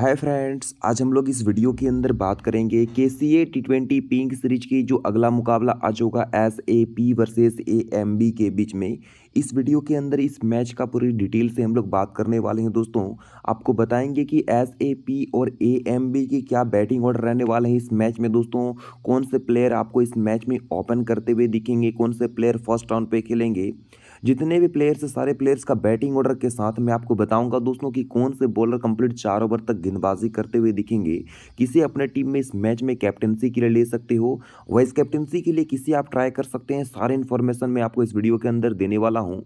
hi friends आज हम लोग इस वीडियो के अंदर बात करेंगे K C A T twenty pink series की जो अगला मुकाबला आज होगा S A P versus A M B के बीच में इस वीडियो के अंदर इस मैच का पूरी डिटेल से हम लोग बात करने वाले हैं दोस्तों आपको बताएंगे कि एस ए पी और ए एम बी की क्या बैटिंग ऑर्डर रहने वाले हैं इस मैच में दोस्तों कौन से प्लेयर आपको इस मैच में ओपन करते हुए दिखेंगे कौन से प्लेयर फर्स्ट राउंड पर खेलेंगे जितने भी प्लेयर्स है सारे प्लेयर्स का बैटिंग ऑर्डर के साथ मैं आपको बताऊंगा दोस्तों कि कौन से बॉलर कंप्लीट चार ओवर तक गेंदबाजी करते हुए दिखेंगे किसे अपने टीम में इस मैच में कैप्टनसी के लिए ले सकते हो वाइस कैप्टनसी के लिए किसी आप ट्राई कर सकते हैं सारे इन्फॉर्मेशन मैं आपको इस वीडियो के अंदर देने वाला हूँ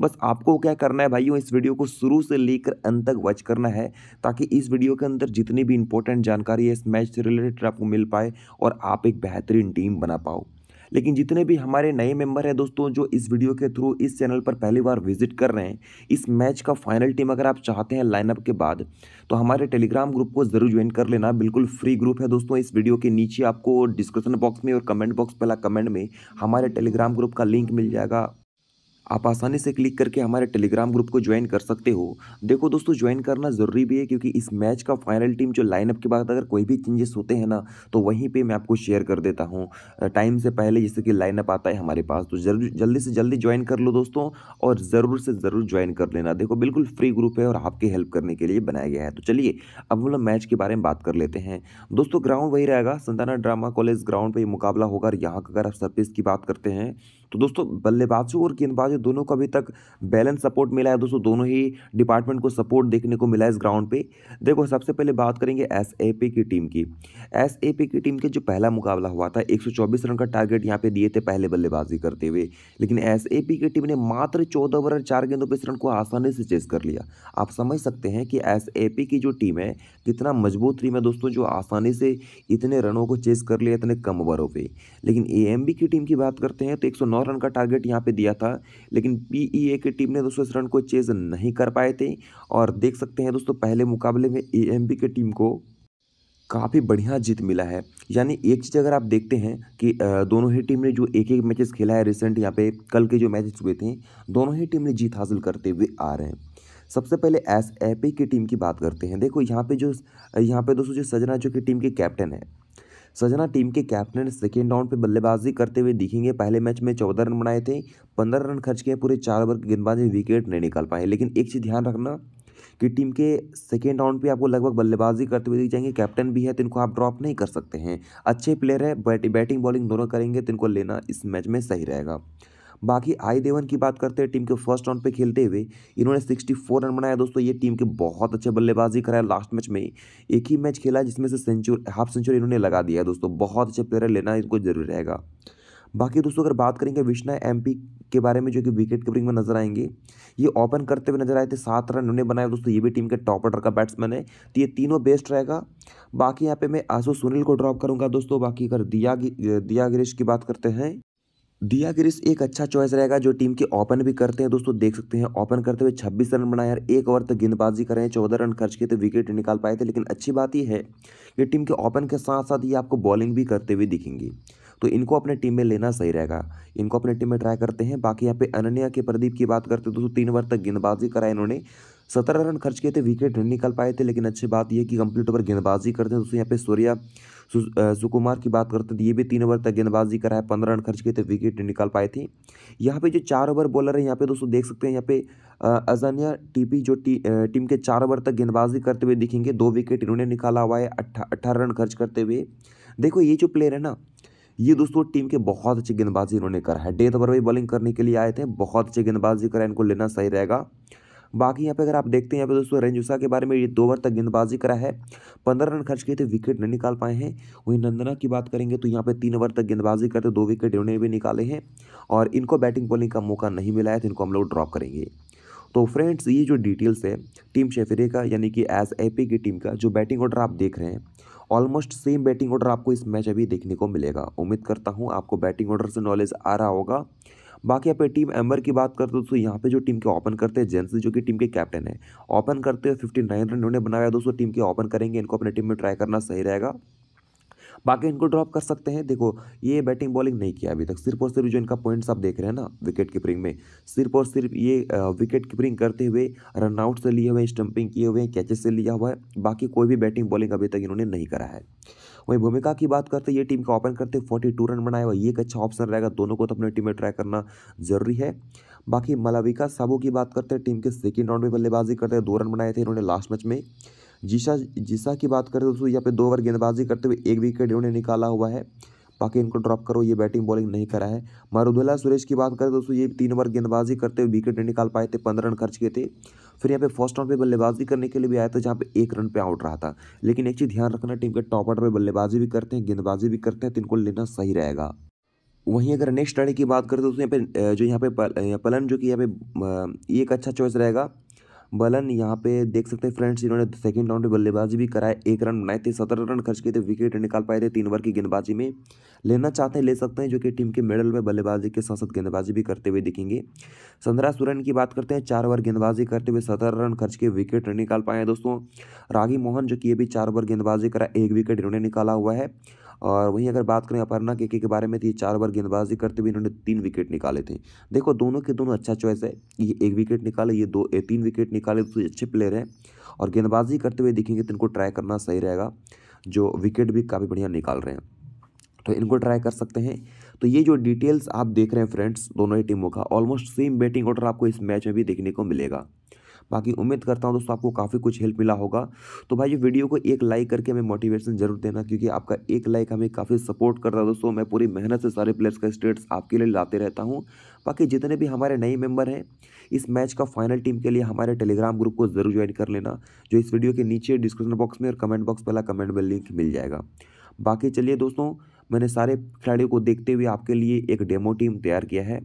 बस आपको क्या करना है भाइयों इस वीडियो को शुरू से लेकर अंत तक वॉच करना है ताकि इस वीडियो के अंदर जितनी भी इंपॉर्टेंट जानकारी है इस मैच से रिलेटेड आपको मिल पाए और आप एक बेहतरीन टीम बना पाओ लेकिन जितने भी हमारे नए मेंबर हैं दोस्तों जो इस वीडियो के थ्रू इस चैनल पर पहली बार विजिट कर रहे हैं इस मैच का फाइनल टीम अगर आप चाहते हैं लाइनअप के बाद तो हमारे टेलीग्राम ग्रुप को ज़रूर ज्वाइन कर लेना बिल्कुल फ्री ग्रुप है दोस्तों इस वीडियो के नीचे आपको डिस्क्रिप्शन बॉक्स में और कमेंट बॉक्स पहला कमेंट में हमारे टेलीग्राम ग्रुप का लिंक मिल जाएगा आप आसानी से क्लिक करके हमारे टेलीग्राम ग्रुप को ज्वाइन कर सकते हो देखो दोस्तों ज्वाइन करना ज़रूरी भी है क्योंकि इस मैच का फाइनल टीम जो लाइनअप के बाद अगर कोई भी चेंजेस होते हैं ना तो वहीं पर मैं आपको शेयर कर देता हूँ टाइम से पहले जैसे कि लाइनअप आता है हमारे पास तो जल्दी से जल्दी ज्वाइन कर लो दोस्तों और ज़रूर से ज़रूर ज्वाइन कर लेना देखो बिल्कुल फ्री ग्रुप है और आपकी हेल्प करने के लिए बनाया गया है तो चलिए अब हम लोग मैच के बारे में बात कर लेते हैं दोस्तों ग्राउंड वही रहेगा संताना ड्रामा कॉलेज ग्राउंड पर मुकाबला होगा और यहाँ का अगर आप सर्विस की बात करते हैं तो दोस्तों बल्लेबाजों और गेंदबाजों दोनों को अभी तक बैलेंस सपोर्ट मिला है दोस्तों दोनों ही डिपार्टमेंट को सपोर्ट देखने को मिला है इस ग्राउंड पे देखो सबसे पहले बात करेंगे एस की टीम की एस की टीम के जो पहला मुकाबला हुआ था एक रन का टारगेट यहाँ पे दिए थे पहले बल्लेबाजी करते हुए लेकिन एस की टीम ने मात्र चौदह ओवर चार गेंदों पर इस रन को आसानी से चेस कर लिया आप समझ सकते हैं कि एस की जो टीम है कितना मजबूत टीम है दोस्तों जो आसानी से इतने रनों को चेस कर लिया इतने कम ओवरों पर लेकिन ए की टीम की बात करते हैं तो एक नौ रन का टारगेट यहाँ पे दिया था लेकिन पीईए e की टीम ने दोस्तों इस रन को चेज नहीं कर पाए थे और देख सकते हैं दोस्तों पहले मुकाबले में एएमबी की टीम को काफ़ी बढ़िया जीत मिला है यानी एक चीज़ अगर आप देखते हैं कि दोनों ही टीम ने जो एक एक मैचेस खेला है रिसेंट यहाँ पे कल के जो मैचेस हुए थे दोनों ही टीम ने जीत हासिल करते हुए आ रहे हैं सबसे पहले एस एपी की टीम की बात करते हैं देखो यहाँ पे जो यहाँ पे दोस्तों जो सजना जो की टीम के कैप्टन है सजना टीम के कैप्टन सेकेंड राउंड पर बल्लेबाजी करते हुए दिखेंगे पहले मैच में चौदह रन बनाए थे पंद्रह रन खर्च किए पूरे चार ओवर की गेंदबाजी में विकेट नहीं निकाल पाए लेकिन एक चीज़ ध्यान रखना कि टीम के सेकेंड राउंड पे आपको लगभग बल्लेबाजी करते हुए दिख जाएंगे कैप्टन भी है तो इनको आप ड्रॉप नहीं कर सकते हैं अच्छे प्लेयर है बैटिंग बॉलिंग दोनों करेंगे तो इनको लेना इस मैच में सही रहेगा बाकी आई देवन की बात करते हैं टीम के फर्स्ट राउंड पे खेलते हुए इन्होंने 64 रन बनाया दोस्तों ये टीम के बहुत अच्छे बल्लेबाजी कराया लास्ट मैच में एक ही मैच खेला जिसमें से सेंचुर हाफ सेंचुरी इन्होंने लगा दिया दोस्तों बहुत अच्छे प्लेयर लेना इनको जरूरी रहेगा बाकी दोस्तों अगर बात करेंगे विष्णा एम के बारे में जो कि विकेट कीपिंग में नजर आएंगे ये ओपन करते हुए नजर आए थे सात रन उन्होंने बनाए दोस्तों ये भी टीम के टॉप ऑर्डर का बैट्समैन है तो ये तीनों बेस्ट रहेगा बाकी यहाँ पे मैं आशु सुनील को ड्रॉप करूँगा दोस्तों बाकी अगर दिया दिया गिरीश की बात करते हैं दिया क्रिस एक अच्छा चॉइस रहेगा जो टीम के ओपन भी करते हैं दोस्तों देख सकते हैं ओपन करते हुए 26 रन बनाए यार एक ओवर तक तो गेंदबाजी करें चौदह रन खर्च किए थे विकेट निकाल पाए थे लेकिन अच्छी बात यह है कि टीम के ओपन के साथ साथ ये आपको बॉलिंग भी करते हुए दिखेंगे तो इनको अपने टीम में लेना सही रहेगा इनको अपने टीम में ट्राई करते हैं बाकी यहाँ पे अनन्या के प्रदीप की बात करते हैं दोस्तों तीन ओवर तक गेंदबाजी कराए इन्होंने सत्रह रन खर्च किए थे विकेट नहीं निकाल पाए थे लेकिन अच्छी बात यह कि कंप्लीट ओवर गेंदबाजी करते हैं दोस्तों यहाँ पे सूर्या सुकुमार की बात करते हैं तो ये भी तीन ओवर तक गेंदबाजी करा है पंद्रह रन खर्च किए थे विकेट निकाल पाए थे यहाँ पे जो चार ओवर बॉलर है यहाँ पे दोस्तों देख सकते हैं यहाँ पे अजानिया टीपी जो टी, टीम के चार ओवर तक गेंदबाजी करते हुए दिखेंगे दो विकेट इन्होंने निकाला हुआ है अट्ठारह रन खर्च करते हुए देखो ये जो प्लेयर है ना ये दोस्तों टीम के बहुत अच्छी गेंदबाजी इन्होंने करा है डेथ ओवर में बॉलिंग करने के लिए आए थे बहुत अच्छी गेंदबाजी करा इनको लेना सही रहेगा बाकी यहाँ पे अगर आप देखते हैं यहाँ पे दोस्तों रेंजुसा के बारे में ये दो ओवर तक गेंदबाजी करा है पंद्रह रन खर्च किए थे विकेट नहीं निकाल पाए हैं वहीं नंदना की बात करेंगे तो यहाँ पे तीन ओवर तक गेंदबाजी करते दो विकेट इन्होंने भी निकाले हैं और इनको बैटिंग बॉलिंग का मौका नहीं मिला है तो इनको हम लोग ड्रॉप करेंगे तो फ्रेंड्स ये जो डिटेल्स है टीम शेफरे का यानी कि एज ए पी की टीम का जो बैटिंग ऑर्डर आप देख रहे हैं ऑलमोस्ट सेम बैटिंग ऑर्डर आपको इस मैच अभी देखने को मिलेगा उम्मीद करता हूँ आपको बैटिंग ऑर्डर से नॉलेज आ रहा होगा बाकी यहाँ पे टीम एम्बर की बात करते हो दोस्तों यहाँ पे जो टीम के ओपन करते हैं जेंस जो कि टीम के कैप्टन है ओपन करते हुए फिफ्टी नाइन रन उन्होंने बनाया दोस्तों टीम के ओपन करेंगे इनको अपने टीम में ट्राई करना सही रहेगा बाकी इनको ड्रॉप कर सकते हैं देखो ये बैटिंग बॉलिंग नहीं किया अभी तक सिर्फ और सिर्फ जो इनका पॉइंट्स आप देख रहे हैं ना विकेट कीपरिंग में सिर्फ और सिर्फ ये विकेट कीपरिंग करते हुए रनआउट से लिए हुए स्टंपिंग किए हुए हैं कैचेस से लिया हुआ है बाकी कोई भी बैटिंग बॉलिंग अभी तक इन्होंने नहीं करा है वहीं भूमिका की बात करते ये टीम का ओपन करते फोर्टी टू रन बनाए हुआ ये एक अच्छा ऑप्शन रहेगा दोनों को तो अपनी टीम में ट्राई करना जरूरी है बाकी मलाविका साबू की बात करते हैं टीम के सेकेंड राउंड में बल्लेबाजी करते हैं दो रन बनाए थे इन्होंने लास्ट मैच में जीशा जीशा की बात करते दोस्तों यहाँ पे दो ओवर गेंदबाजी करते हुए एक विकेट इन्होंने निकाला हुआ है बाकी इनको ड्रॉप करो ये बैटिंग बॉलिंग नहीं करा है मारुदुल्ला सुरेश की बात करें दोस्तों ये तीन ओवर गेंदबाजी करते हुए विकेट नहीं निकाल पाए थे पंद्रह रन खर्च किए थे फिर यहाँ पे फर्स्ट राउंड पे बल्लेबाजी करने के लिए भी आया था जहाँ पे एक रन पे आउट रहा था लेकिन एक चीज़ ध्यान रखना टीम के टॉप ऑर्डर पर बल्लेबाजी भी करते हैं गेंदबाजी भी करते हैं तो इनको लेना सही रहेगा वहीं अगर नेक्स्ट रानी की बात करें तो यहाँ पे जो यहाँ पे पलन जो कि यहाँ पे एक अच्छा चॉइस रहेगा बलन यहाँ पे देख सकते हैं फ्रेंड्स इन्होंने सेकंड राउंड में बल्लेबाजी भी कराए एक रन बनाए थे सत्रह रन खर्च किए थे विकेट निकाल पाए थे तीन ओवर की गेंदबाजी में लेना चाहते हैं ले सकते हैं जो कि टीम के मेडल में बल्लेबाजी के साथ साथ गेंदबाजी भी करते हुए दिखेंगे संद्रा सुरन की बात करते हैं चार ओवर गेंदबाजी करते हुए सत्रह रन खर्च के विकेट निकाल पाए हैं दोस्तों रागी मोहन जो कि ये भी चार ओवर गेंदबाजी करा एक विकेट इन्होंने निकाला हुआ है और वहीं अगर बात करें अपर्णा के के बारे में तो ये चार ओवर गेंदबाजी करते हुए इन्होंने तीन विकेट निकाले थे देखो दोनों के दोनों अच्छा चॉइस है ये एक विकेट निकाले ये दो ये तीन विकेट निकाले तो अच्छे प्लेयर हैं और गेंदबाजी करते हुए देखेंगे तो इनको ट्राई करना सही रहेगा जो विकेट भी काफ़ी बढ़िया निकाल रहे हैं तो इनको ट्राई कर सकते हैं तो ये जो डिटेल्स आप देख रहे हैं फ्रेंड्स दोनों ही टीमों का ऑलमोस्ट सेम बैटिंग ऑर्डर आपको इस मैच में भी देखने को मिलेगा बाकी उम्मीद करता हूँ दोस्तों आपको काफ़ी कुछ हेल्प मिला होगा तो भाई ये वीडियो को एक लाइक करके हमें मोटिवेशन जरूर देना क्योंकि आपका एक लाइक हमें काफ़ी सपोर्ट करता है दोस्तों मैं पूरी मेहनत से सारे प्लेयर्स का स्टेट्स आपके लिए लाते रहता हूँ बाकी जितने भी हमारे नए मेंबर हैं इस मैच का फाइनल टीम के लिए हमारे टेलीग्राम ग्रुप को ज़रूर ज्वाइन कर लेना जो इस वीडियो के नीचे डिस्क्रिप्शन बॉक्स में और कमेंट बॉक्स पहला कमेंट में लिंक मिल जाएगा बाकी चलिए दोस्तों मैंने सारे खिलाड़ियों को देखते हुए आपके लिए एक डेमो टीम तैयार किया है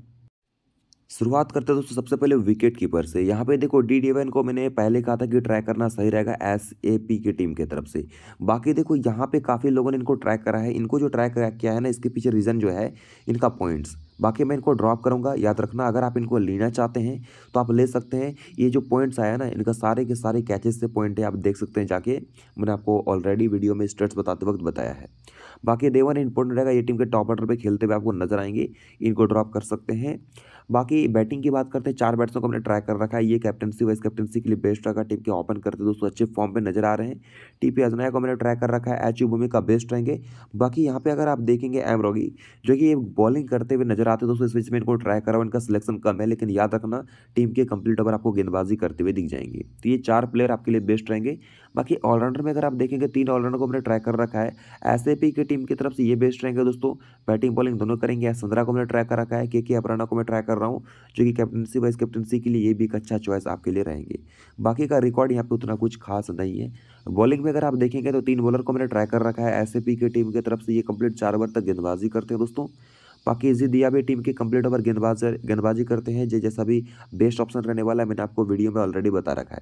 शुरुआत करते हैं दोस्तों सबसे पहले विकेट कीपर से यहाँ पे देखो डी डेवन को मैंने पहले कहा था कि ट्राई करना सही रहेगा एस ए पी की टीम की तरफ से बाकी देखो यहाँ पे काफ़ी लोगों ने इनको ट्रैक करा है इनको जो ट्रैक किया है ना इसके पीछे रीज़न जो है इनका पॉइंट्स बाकी मैं इनको ड्रॉप करूँगा याद रखना अगर आप इनको लेना चाहते हैं तो आप ले सकते हैं ये जो पॉइंट्स आया ना इनका सारे के सारे कैचेस से पॉइंट है आप देख सकते हैं जाके मैंने आपको ऑलरेडी वीडियो में स्टेट्स बताते वक्त बताया है बाकी देवन इंपॉर्टेंट रहेगा ये टीम के टॉप ऑर्डर पर खेलते हुए आपको नजर आएंगे इनको ड्रॉप कर सकते हैं बाकी बैटिंग की बात करते हैं चार बैट्सों को हमने ट्राई कर रखा है ये कैप्टनसी वाइस कैप्टनसी के लिए बेस्ट रहेगा टीम के ओपन करते दोस्तों अच्छे फॉर्म पे नजर आ रहे हैं टी पी अजनाया को मैंने ट्राई कर रखा है एच यू भूमिका बेस्ट रहेंगे बाकी यहाँ पे अगर आप देखेंगे एम रोगी जो कि ये बॉलिंग करते हुए नजर आ चाहते हो दोस्तों इस में को ट्राई कराओ इनका सिलेक्शन कम है लेकिन याद रखना टीम के कंप्लीट ओवर आपको गेंदबाजी करते हुए दिख जाएंगे तो ये चार प्लेयर आपके लिए बेस्ट रहेंगे बाकी ऑलराउंडर में अगर आप देखेंगे तीन ऑलराउंडर को हमने ट्राई कर रखा है एस की टीम की तरफ से ये बेस्ट रहेंगे दोस्तों बैटिंग बॉलिंग दोनों करेंगे संद्रा को हमने ट्राई कर रखा है के के अपराना को मैं ट्राई कर रहा हूँ जो कि कैप्टनसी वाइस कैप्टनसी के लिए ये भी एक अच्छा चॉइस आपके लिए रहेंगे बाकी का रिकॉर्ड यहाँ पर उतना कुछ खास नहीं है बॉलिंग में अगर आप देखेंगे तो तीन बॉलर को मैंने ट्राई कर रखा है एस की टीम की तरफ से ये कंप्लीट चार ओवर तक गेंदबाजी करते हैं दोस्तों बाकी दिया भी टीम के कंप्लीट ओवर गेंदबाज गेंदबाजी करते हैं जे जैसा भी बेस्ट ऑप्शन रहने वाला है मैंने आपको वीडियो में ऑलरेडी बता रखा है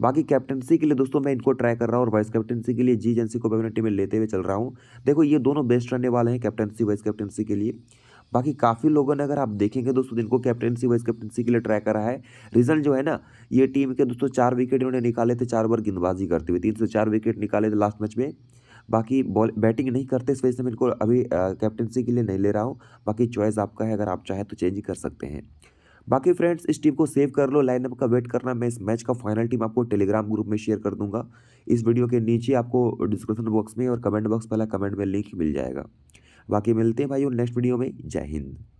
बाकी कैप्टनसी के लिए दोस्तों मैं इनको ट्राई कर रहा हूँ और वाइस कैप्टनसी के लिए जी जेंसी को अपनी टीम में लेते हुए चल रहा हूँ देखो ये दोनों बेस्ट रहने वाले हैं कैप्टनसी वाइस कैप्टनसी के लिए बाकी काफ़ी लोगों ने अगर आप देखेंगे दोस्तों जिनको कैप्टनसी वाइस कैप्टनसी के लिए ट्राई करा है रिजल्ट जो है ना ये टीम के दोस्तों चार विकेट इन्होंने निकाले थे चार बार गेंदबाजी करते हुए तीन से चार विकेट निकाले थे लास्ट मैच में बाकी बॉल बैटिंग नहीं करते इस वजह से मैं इनको अभी कैप्टनसी के लिए नहीं ले रहा हूँ बाकी चॉइस आपका है अगर आप चाहें तो चेंज कर सकते हैं बाकी फ्रेंड्स इस टीम को सेव कर लो लाइनअप का वेट करना मैं इस मैच का फाइनल टीम आपको टेलीग्राम ग्रुप में शेयर कर दूंगा इस वीडियो के नीचे आपको डिस्क्रिप्शन बॉक्स में और कमेंट बॉक्स पहला कमेंट में लिंक मिल जाएगा बाकी मिलते हैं भाइयों नेक्स्ट वीडियो में जय हिंद